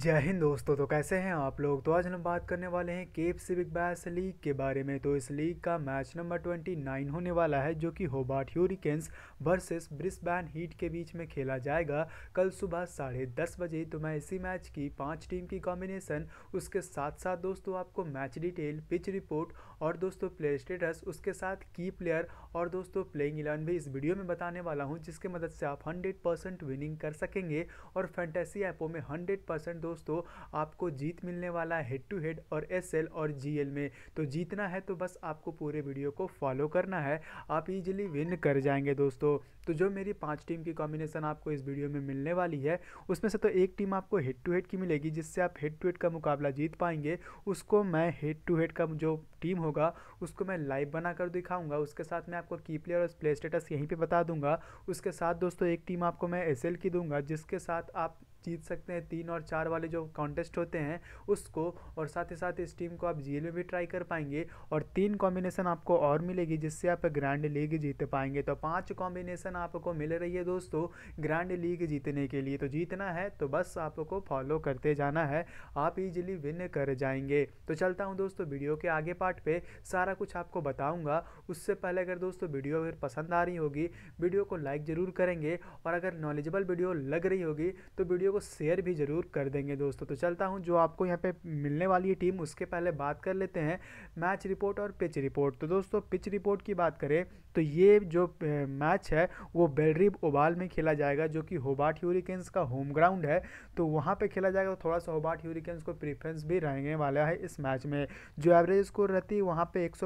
जय हिंद दोस्तों तो कैसे हैं आप लोग तो आज हम बात करने वाले हैं केप सिविक बैस लीग के बारे में तो इस लीग का मैच नंबर 29 होने वाला है जो कि Hobart Hurricanes versus Brisbane Heat के बीच में खेला जाएगा कल सुबह साढ़े दस बजे तो मैं इसी मैच की पांच टीम की कॉम्बिनेशन उसके साथ साथ दोस्तों आपको मैच डिटेल पिच रिपोर्ट और दोस्तों प्लेयर स्टेटस उसके साथ की प्लेयर और दोस्तों प्लेइंग इलेवन भी इस वीडियो में बताने वाला हूँ जिसके मदद से आप हंड्रेड विनिंग कर सकेंगे और फैंटेसी ऐपों में हंड्रेड दोस्तों आपको जीत मिलने वाला हेड टू हेड और एस और जी में तो जीतना है तो बस आपको पूरे वीडियो को फॉलो करना है आप इजीली विन कर जाएंगे दोस्तों तो जो मेरी पांच टीम की कॉम्बिनेशन आपको इस वीडियो में मिलने वाली है उसमें से तो एक टीम आपको हेड टू हेड की मिलेगी जिससे आप हेड टू हेड का मुकाबला जीत पाएंगे उसको मैं हेड टू हेड का जो टीम होगा उसको मैं लाइव बनाकर दिखाऊंगा उसके साथ मैं आपको की प्लेयर और प्ले स्टेटस यहीं पे बता दूंगा उसके साथ दोस्तों एक टीम आपको मैं एस की दूंगा जिसके साथ आप जीत सकते हैं तीन और चार वाले जो कॉन्टेस्ट होते हैं उसको और साथ ही साथ इस टीम को आप जी में भी ट्राई कर पाएंगे और तीन कॉम्बिनेशन आपको और मिलेगी जिससे आप ग्रैंड लीग जीत पाएंगे तो पाँच कॉम्बिनेशन आपको मिल रही है दोस्तों ग्रैंड लीग जीतने के लिए तो जीतना है तो बस आपको फॉलो करते जाना है आप इजिली विन कर जाएंगे तो चलता हूँ दोस्तों वीडियो के आगे पार्ट पे सारा कुछ आपको बताऊँगा उससे पहले अगर दोस्तों वीडियो अगर पसंद आ रही होगी वीडियो को लाइक ज़रूर करेंगे और अगर नॉलेजेबल वीडियो लग रही होगी तो वीडियो वीडियो को शेयर भी ज़रूर कर देंगे दोस्तों तो चलता हूँ जो आपको यहाँ पे मिलने वाली है टीम उसके पहले बात कर लेते हैं मैच रिपोर्ट और पिच रिपोर्ट तो दोस्तों पिच रिपोर्ट की बात करें तो ये जो मैच है वो बेलरिब ओबाल में खेला जाएगा जो कि होबाट ह्यूरिकेंस का होम ग्राउंड है तो वहाँ पर खेला जाएगा तो थोड़ा सा होबाट ह्यूरिकेंस को प्रिफ्रेंस भी रहने वाला है इस मैच में जो एवरेज स्कोर रहती है वहाँ पर एक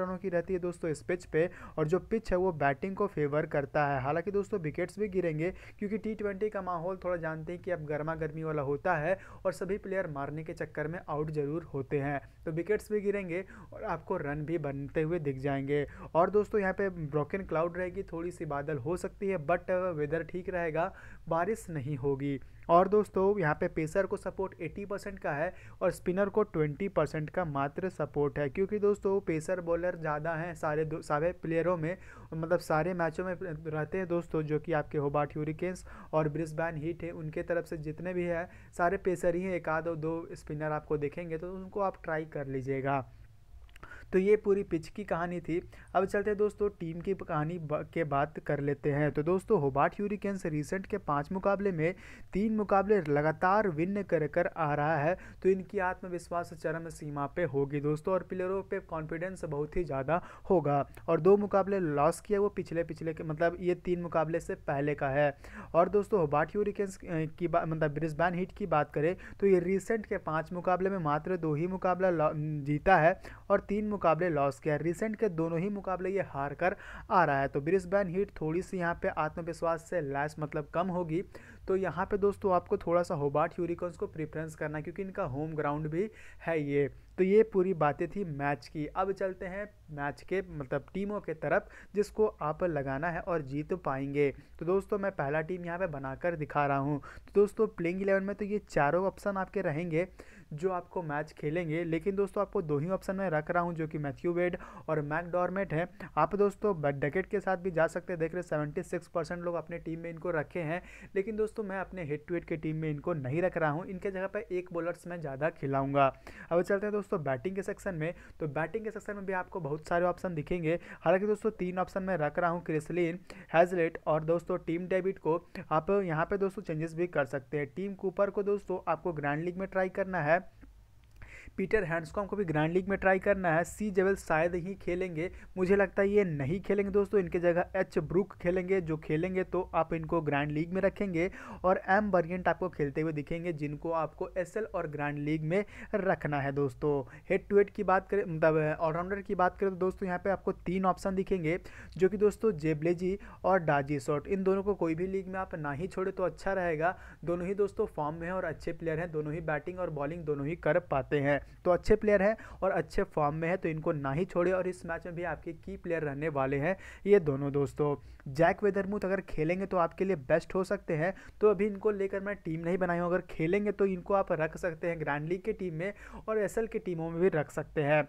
रनों की रहती है दोस्तों इस पिच पर और जो पिच है वो बैटिंग को फेवर करता है हालांकि दोस्तों विकेट्स भी गिरेंगे क्योंकि टी का माहौल थोड़ा जानते हैं कि अब गर्मा गर्मी वाला होता है और सभी प्लेयर मारने के चक्कर में आउट ज़रूर होते हैं तो विकेट्स भी गिरेंगे और आपको रन भी बनते हुए दिख जाएंगे और दोस्तों यहाँ पे ब्रोकन क्लाउड रहेगी थोड़ी सी बादल हो सकती है बट वेदर uh, ठीक रहेगा बारिश नहीं होगी और दोस्तों यहाँ पे पेसर को सपोर्ट 80 परसेंट का है और स्पिनर को 20 परसेंट का मात्र सपोर्ट है क्योंकि दोस्तों पेसर बॉलर ज़्यादा हैं सारे सारे प्लेयरों में मतलब सारे मैचों में रहते हैं दोस्तों जो कि आपके होबार्ट ह्यूरिकेन्स और ब्रिस्बैन हीट है उनके तरफ से जितने भी हैं सारे पेसर ही हैं एक आध दो स्पिनर आपको देखेंगे तो उनको आप ट्राई कर लीजिएगा तो ये पूरी पिच की कहानी थी अब चलते दोस्तों टीम की कहानी के बात कर लेते हैं तो दोस्तों होबाट यूरिकेंस रिसेंट के पाँच मुकाबले में तीन मुकाबले लगातार विन कर कर आ रहा है तो इनकी आत्मविश्वास चरम सीमा पे होगी दोस्तों और प्लेयरों पे कॉन्फिडेंस बहुत ही ज़्यादा होगा और दो मुकाबले लॉस किए वो पिछले पिछले के मतलब ये तीन मुकाबले से पहले का है और दोस्तों होबाट यूरिकेंस की मतलब ब्रिस्बैन हिट की बात करें तो ये रिसेंट के पाँच मुकाबले में मात्र दो ही मुकाबला जीता है और तीन मुकाबले लॉस किया रिसेंट के दोनों ही मुकाबले ये हार कर आ रहा है तो ब्रिस्बेन हीट थोड़ी सी यहाँ पे आत्मविश्वास से लैस मतलब कम होगी तो यहाँ पे दोस्तों आपको थोड़ा सा होबार्ट यूरिकॉन्स को प्रेफरेंस करना क्योंकि इनका होम ग्राउंड भी है ये तो ये पूरी बातें थी मैच की अब चलते हैं मैच के मतलब टीमों के तरफ जिसको आप लगाना है और जीत पाएंगे तो दोस्तों मैं पहला टीम यहाँ पे बनाकर दिखा रहा हूँ तो दोस्तों प्लेइंग इलेवन में तो ये चारों ऑप्शन आपके रहेंगे जो आपको मैच खेलेंगे लेकिन दोस्तों आपको दो ही ऑप्शन में रख रहा हूँ जो कि मैथ्यू वेड और मैक डॉर्मेट है आप दोस्तों डकेट के साथ भी जा सकते हैं देख रहे सेवेंटी सिक्स परसेंट लोग अपने टीम में इनको रखे हैं लेकिन दोस्तों मैं अपने हेड टू हेड के टीम में इनको नहीं रख रहा हूँ इनके जगह पर एक बॉलर्स मैं ज़्यादा खिलाऊंगा अब चलते हैं दोस्तों बैटिंग के सेक्शन में तो बैटिंग के सेक्शन में भी आपको बहुत सारे ऑप्शन दिखेंगे हालांकि दोस्तों तीन ऑप्शन में रख रहा हूँ क्रिसलिन हैजलेट और दोस्तों टीम डेविड को आप यहाँ पे दोस्तों चेंजेस भी कर सकते हैं टीम कूपर को दोस्तों आपको ग्रैंड लीग में ट्राई करना है पीटर हैंड्स को हमको भी ग्रैंड लीग में ट्राई करना है सी जेवल शायद ही खेलेंगे मुझे लगता है ये नहीं खेलेंगे दोस्तों इनके जगह एच ब्रुक खेलेंगे जो खेलेंगे तो आप इनको ग्रैंड लीग में रखेंगे और एम बर्गेंट आपको खेलते हुए दिखेंगे जिनको आपको एस और ग्रैंड लीग में रखना है दोस्तों हेड टू हेड की बात करें मतलब ऑलराउंडर की बात करें तो दोस्तों यहाँ पर आपको तीन ऑप्शन दिखेंगे जो कि दोस्तों जेबलेजी और डाजी शॉट इन दोनों को कोई भी लीग में आप ना ही छोड़े तो अच्छा रहेगा दोनों ही दोस्तों फॉर्म में हैं और अच्छे प्लेयर हैं दोनों ही बैटिंग और बॉलिंग दोनों ही कर पाते हैं हैं तो अच्छे प्लेयर हैं और अच्छे फॉर्म में है तो इनको ना ही छोड़े और इस मैच में भी आपके की प्लेयर रहने वाले हैं ये दोनों दोस्तों जैक वेदरमूथ अगर खेलेंगे तो आपके लिए बेस्ट हो सकते हैं तो अभी इनको लेकर मैं टीम नहीं बनाई हूँ अगर खेलेंगे तो इनको आप रख सकते हैं ग्रैंड लीग की टीम में और एस की टीमों में भी रख सकते हैं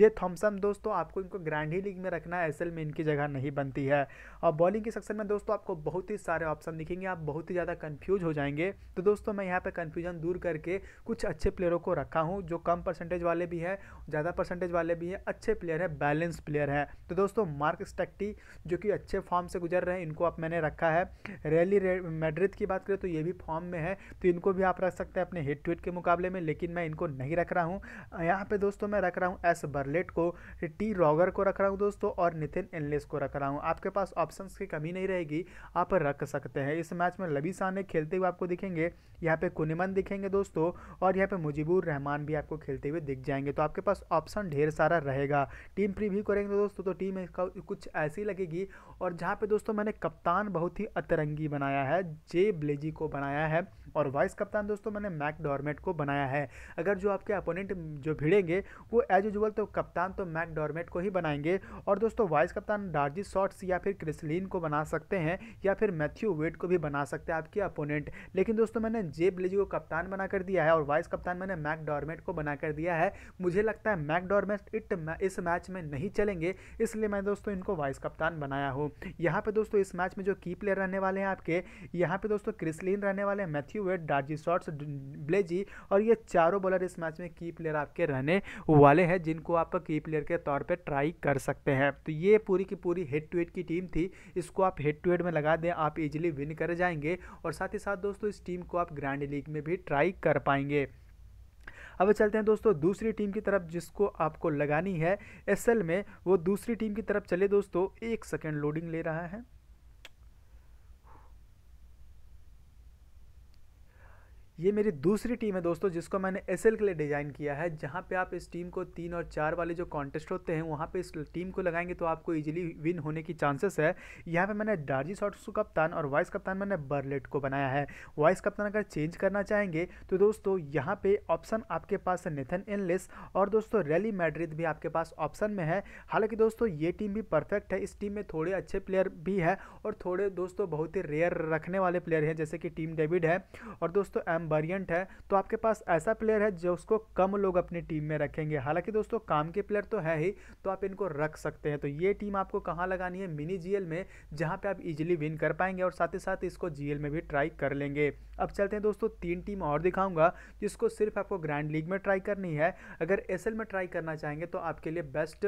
जे थॉम्सन दोस्तों आपको इनको ग्रैंड ही लीग में रखना है एस में इनकी जगह नहीं बनती है और बॉलिंग के सेक्शन में दोस्तों आपको बहुत ही सारे ऑप्शन दिखेंगे आप बहुत ही ज़्यादा कन्फ्यूज हो जाएंगे तो दोस्तों मैं यहाँ पर कन्फ्यूजन दूर करके कुछ अच्छे प्लेयरों को रखा हूँ जो कम परसेंटेज वाले भी हैं ज़्यादा परसेंटेज वाले भी हैं अच्छे प्लेयर है बैलेंस प्लेयर है तो दोस्तों मार्क स्टक्टी जो कि अच्छे फॉर्म से गुजर रहे हैं इनको आप मैंने रखा है रैली रे, मेड्रिड की बात करें तो ये भी फॉर्म में है तो इनको भी आप रख सकते हैं अपने हिट ट्विट के मुकाबले में लेकिन मैं इनको नहीं रख रहा हूँ यहाँ पर दोस्तों मैं रख रहा हूँ एस बर्लेट को टी रॉगर को रख रहा हूँ दोस्तों और नितिन एनलेस को रख रहा हूँ आपके पास ऑप्शन की कमी नहीं रहेगी आप रख सकते हैं इस मैच में लबी साने खेलते हुए आपको दिखेंगे यहाँ पे कुनिमन दिखेंगे दोस्तों और यहाँ पे मुजीबुर रहमान भी आपको आपको खेलते हुए दिख जाएंगे तो आपके पास ऑप्शन ढेर सारा रहेगा टीम प्रीव्यू करेंगे दोस्तों तो टीम इसका कुछ ऐसी लगेगी और जहाँ पे दोस्तों मैंने कप्तान बहुत ही अतरंगी बनाया है जे ब्लेजी को बनाया है और वाइस कप्तान दोस्तों मैंने मैक डॉर्मेट को बनाया है अगर जो आपके अपोनेंट जो भिड़ेंगे वो एज यूजल तो कप्तान तो मैक डॉर्मेट को ही बनाएंगे और दोस्तों वाइस कप्तान डार्जी शॉर्ट्स या फिर क्रिसलिन को बना सकते हैं या फिर मैथ्यू वेट को भी बना सकते हैं आपके अपोनेंट लेकिन दोस्तों मैंने जे ब्लेजी को कप्तान बना कर दिया है और वाइस कप्तान मैंने मैक डॉर्मेट को बना कर दिया है मुझे लगता है मैकडॉर्मेस्ट इट इस मैच में नहीं चलेंगे इसलिए मैं दोस्तों इनको वाइस कप्तान बनाया हूँ यहाँ पे दोस्तों इस मैच में जो की प्लेयर रहने वाले हैं आपके यहाँ पे दोस्तों क्रिसलिन रहने वाले हैं मैथ्यू वेड डार्जी शॉर्ट्स ब्लेजी और ये चारों बॉलर इस मैच में की प्लेयर आपके रहने वाले हैं जिनको आप की प्लेयर के तौर पर ट्राई कर सकते हैं तो ये पूरी की पूरी हेड टू हेड की टीम थी इसको आप हेड टू हेड में लगा दें आप इजिली विन कर जाएंगे और साथ ही साथ दोस्तों इस टीम को आप ग्रैंड लीग में भी ट्राई कर पाएंगे अब चलते हैं दोस्तों दूसरी टीम की तरफ जिसको आपको लगानी है एस में वो दूसरी टीम की तरफ चले दोस्तों एक सेकेंड लोडिंग ले रहा है ये मेरी दूसरी टीम है दोस्तों जिसको मैंने एस के लिए डिज़ाइन किया है जहाँ पे आप इस टीम को तीन और चार वाले जो कॉन्टेस्ट होते हैं वहाँ पे इस टीम को लगाएंगे तो आपको इजीली विन होने की चांसेस है यहाँ पे मैंने डार्जी शॉट्स कप्तान और वाइस कप्तान मैंने बर्लेट को बनाया है वाइस कप्तान अगर चेंज करना चाहेंगे तो दोस्तों यहाँ पर ऑप्शन आपके पास है नेथन एनलिस और दोस्तों रैली मैड्रिद भी आपके पास ऑप्शन में है हालाँकि दोस्तों ये टीम भी परफेक्ट है इस टीम में थोड़े अच्छे प्लेयर भी है और थोड़े दोस्तों बहुत ही रेयर रखने वाले प्लेयर हैं जैसे कि टीम डेविड है और दोस्तों एम वरियंट है तो आपके पास ऐसा प्लेयर है जो उसको कम लोग अपनी टीम में रखेंगे हालांकि दोस्तों काम के प्लेयर तो है ही तो आप इनको रख सकते हैं तो ये टीम आपको कहाँ लगानी है मिनी जीएल में जहाँ पे आप इजीली विन कर पाएंगे और साथ ही साथ इसको जीएल में भी ट्राई कर लेंगे अब चलते हैं दोस्तों तीन टीम और दिखाऊंगा जिसको सिर्फ आपको ग्रैंड लीग में ट्राई करनी है अगर एसएल में ट्राई करना चाहेंगे तो आपके लिए बेस्ट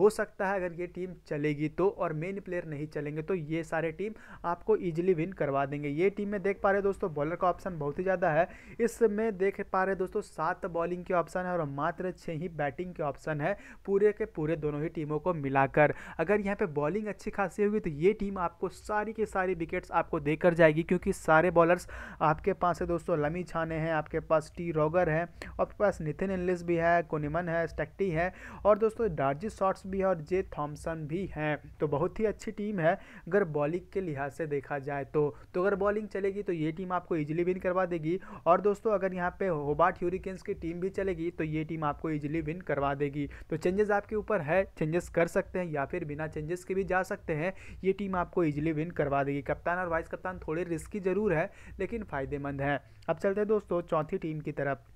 हो सकता है अगर ये टीम चलेगी तो और मेन प्लेयर नहीं चलेंगे तो ये सारे टीम आपको ईजिली विन करवा देंगे ये टीम में देख पा रहे दोस्तों बॉलर का ऑप्शन बहुत ही ज़्यादा है इसमें देख पा रहे दोस्तों सात बॉलिंग के ऑप्शन है और मात्र छः ही बैटिंग के ऑप्शन है पूरे के पूरे दोनों ही टीमों को मिलाकर अगर यहाँ पर बॉलिंग अच्छी खासी होगी तो ये टीम आपको सारी के सारी विकेट्स आपको देकर जाएगी क्योंकि सारे बॉलर्स आपके पास है दोस्तों लमी छाने हैं आपके पास टी रॉगर हैं आपके पास नितिन एनलिस भी है कोनिमन है स्टेक्टी है और दोस्तों डार्जी शॉट्स भी है और जे थॉम्सन भी हैं तो बहुत ही अच्छी टीम है अगर बॉलिंग के लिहाज से देखा जाए तो तो अगर बॉलिंग चलेगी तो ये टीम आपको इजीली विन करवा देगी और दोस्तों अगर यहाँ पे होबार्ट ह्यूरिकेन्स की टीम भी चलेगी तो ये टीम आपको इजीली विन करवा देगी तो चेंजेस आपके ऊपर है चेंजेस कर सकते हैं या फिर बिना चेंजेस के भी जा सकते हैं ये टीम आपको इजिली विन करवा देगी कप्तान और वाइस कप्तान थोड़े रिस्की ज़रूर है लेकिन फ़ायदेमंद है अब चलते हैं दोस्तों चौथी टीम की तरफ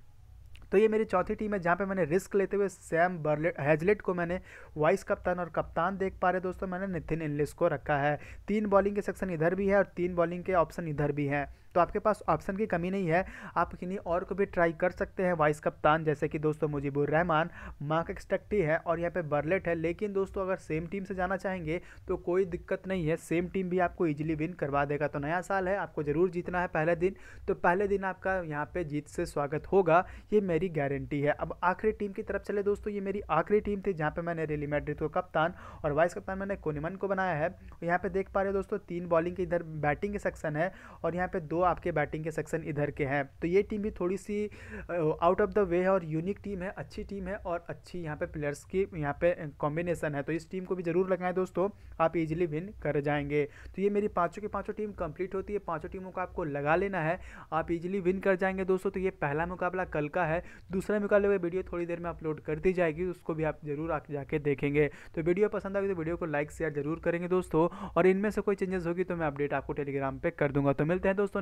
तो ये मेरी चौथी टीम है जहाँ पे मैंने रिस्क लेते हुए सैम बर्लेट हैजलेट को मैंने वाइस कप्तान और कप्तान देख पा रहे दोस्तों मैंने नितिन इनलिस को रखा है तीन बॉलिंग के सेक्शन इधर भी है और तीन बॉलिंग के ऑप्शन इधर भी हैं तो आपके पास ऑप्शन की कमी नहीं है आप किन्हीं और को भी ट्राई कर सकते हैं वाइस कप्तान जैसे कि दोस्तों मुजीबुर रहमान मार्क एक्सटक्टी है और यहाँ पे बर्लेट है लेकिन दोस्तों अगर सेम टीम से जाना चाहेंगे तो कोई दिक्कत नहीं है सेम टीम भी आपको ईजिली विन करवा देगा तो नया साल है आपको ज़रूर जीतना है पहले दिन तो पहले दिन आपका यहाँ पर जीत से स्वागत होगा ये मेरी गारंटी है अब आखिरी टीम की तरफ चले दोस्तों ये मेरी आखिरी टीम थी जहाँ पर मैंने रेली मैड्रिथ को कप्तान और वाइस कप्तान मैंने कोनिमन को बनाया है यहाँ पर देख पा रहे दोस्तों तीन बॉलिंग के इधर बैटिंग के सेक्शन है और यहाँ पर दो आपके बैटिंग के सेक्शन इधर के हैं तो ये टीम भी थोड़ी सी आउट ऑफ द वे है और यूनिक टीम है अच्छी टीम है और अच्छी यहाँ पे प्लेयर्स की यहाँ पे कॉम्बिनेशन है तो इस टीम को भी ज़रूर लगाएं दोस्तों आप इजीली विन कर जाएंगे तो ये मेरी पाँचों की पाँचों टीम कंप्लीट होती है पाँचों टीमों को आपको लगा लेना है आप ईजिली विन कर जाएंगे दोस्तों तो ये पहला मुकाबला कल का है दूसरा मुकाबले में वीडियो थोड़ी देर में अपलोड कर दी जाएगी उसको भी आप ज़रूर आके जाके देखेंगे तो वीडियो पसंद आएगी तो वीडियो को लाइक शेयर जरूर करेंगे दोस्तों और इनमें से कोई चेंजेस होगी तो मैं अपडेट आपको टेलीग्राम पर कर दूंगा तो मिलते हैं दोस्तों